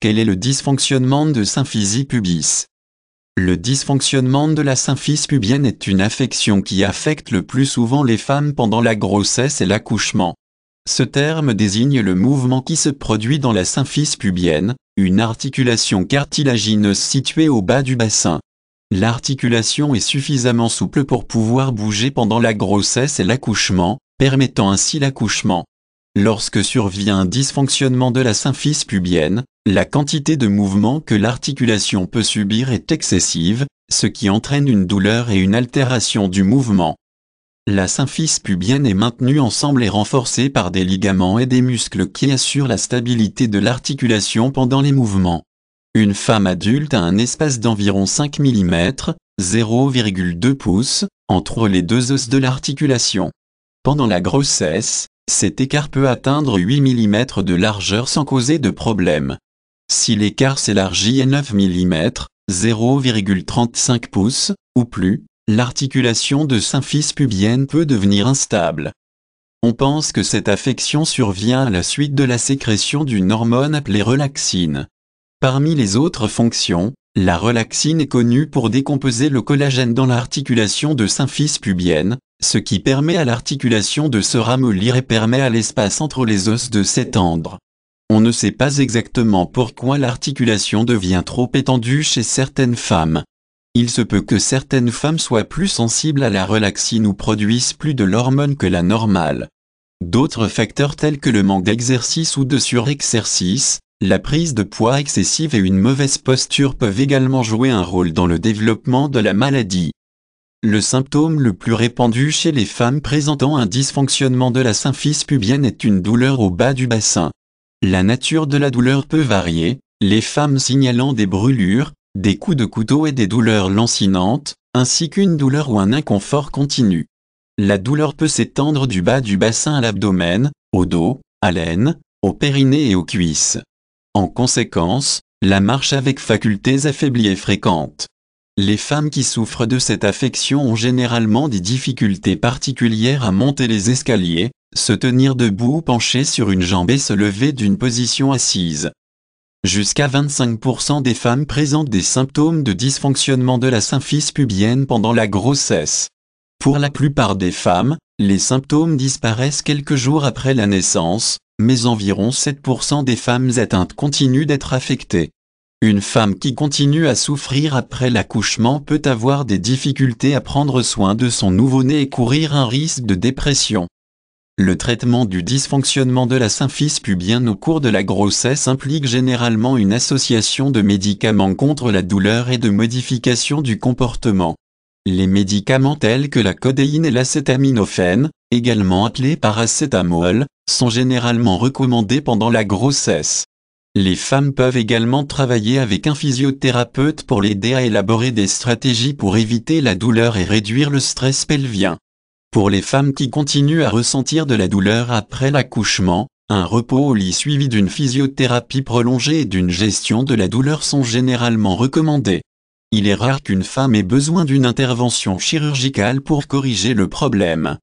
Quel est le dysfonctionnement de symphysie pubis Le dysfonctionnement de la symphyse pubienne est une affection qui affecte le plus souvent les femmes pendant la grossesse et l'accouchement. Ce terme désigne le mouvement qui se produit dans la symphyse pubienne, une articulation cartilagineuse située au bas du bassin. L'articulation est suffisamment souple pour pouvoir bouger pendant la grossesse et l'accouchement, permettant ainsi l'accouchement. Lorsque survient un dysfonctionnement de la symphyse pubienne, la quantité de mouvement que l'articulation peut subir est excessive, ce qui entraîne une douleur et une altération du mouvement. La symphyse pubienne est maintenue ensemble et renforcée par des ligaments et des muscles qui assurent la stabilité de l'articulation pendant les mouvements. Une femme adulte a un espace d'environ 5 mm, 0,2 pouces, entre les deux os de l'articulation. Pendant la grossesse, cet écart peut atteindre 8 mm de largeur sans causer de problème. Si l'écart s'élargit à 9 mm, 0,35 pouces, ou plus, l'articulation de symphyse pubienne peut devenir instable. On pense que cette affection survient à la suite de la sécrétion d'une hormone appelée relaxine. Parmi les autres fonctions, la relaxine est connue pour décomposer le collagène dans l'articulation de symphyse pubienne, ce qui permet à l'articulation de se ramollir et permet à l'espace entre les os de s'étendre. On ne sait pas exactement pourquoi l'articulation devient trop étendue chez certaines femmes. Il se peut que certaines femmes soient plus sensibles à la relaxine ou produisent plus de l'hormone que la normale. D'autres facteurs tels que le manque d'exercice ou de surexercice, la prise de poids excessive et une mauvaise posture peuvent également jouer un rôle dans le développement de la maladie. Le symptôme le plus répandu chez les femmes présentant un dysfonctionnement de la symphyse pubienne est une douleur au bas du bassin. La nature de la douleur peut varier, les femmes signalant des brûlures, des coups de couteau et des douleurs lancinantes, ainsi qu'une douleur ou un inconfort continu. La douleur peut s'étendre du bas du bassin à l'abdomen, au dos, à l'aine, au périnée et aux cuisses. En conséquence, la marche avec facultés affaiblies est fréquente. Les femmes qui souffrent de cette affection ont généralement des difficultés particulières à monter les escaliers, se tenir debout penché sur une jambe et se lever d'une position assise. Jusqu'à 25% des femmes présentent des symptômes de dysfonctionnement de la symphyse pubienne pendant la grossesse. Pour la plupart des femmes, les symptômes disparaissent quelques jours après la naissance, mais environ 7% des femmes atteintes continuent d'être affectées. Une femme qui continue à souffrir après l'accouchement peut avoir des difficultés à prendre soin de son nouveau-né et courir un risque de dépression. Le traitement du dysfonctionnement de la symphyse pubienne au cours de la grossesse implique généralement une association de médicaments contre la douleur et de modification du comportement. Les médicaments tels que la codéine et l'acétaminophène, également appelés paracétamol, sont généralement recommandés pendant la grossesse. Les femmes peuvent également travailler avec un physiothérapeute pour l'aider à élaborer des stratégies pour éviter la douleur et réduire le stress pelvien. Pour les femmes qui continuent à ressentir de la douleur après l'accouchement, un repos au lit suivi d'une physiothérapie prolongée et d'une gestion de la douleur sont généralement recommandés. Il est rare qu'une femme ait besoin d'une intervention chirurgicale pour corriger le problème.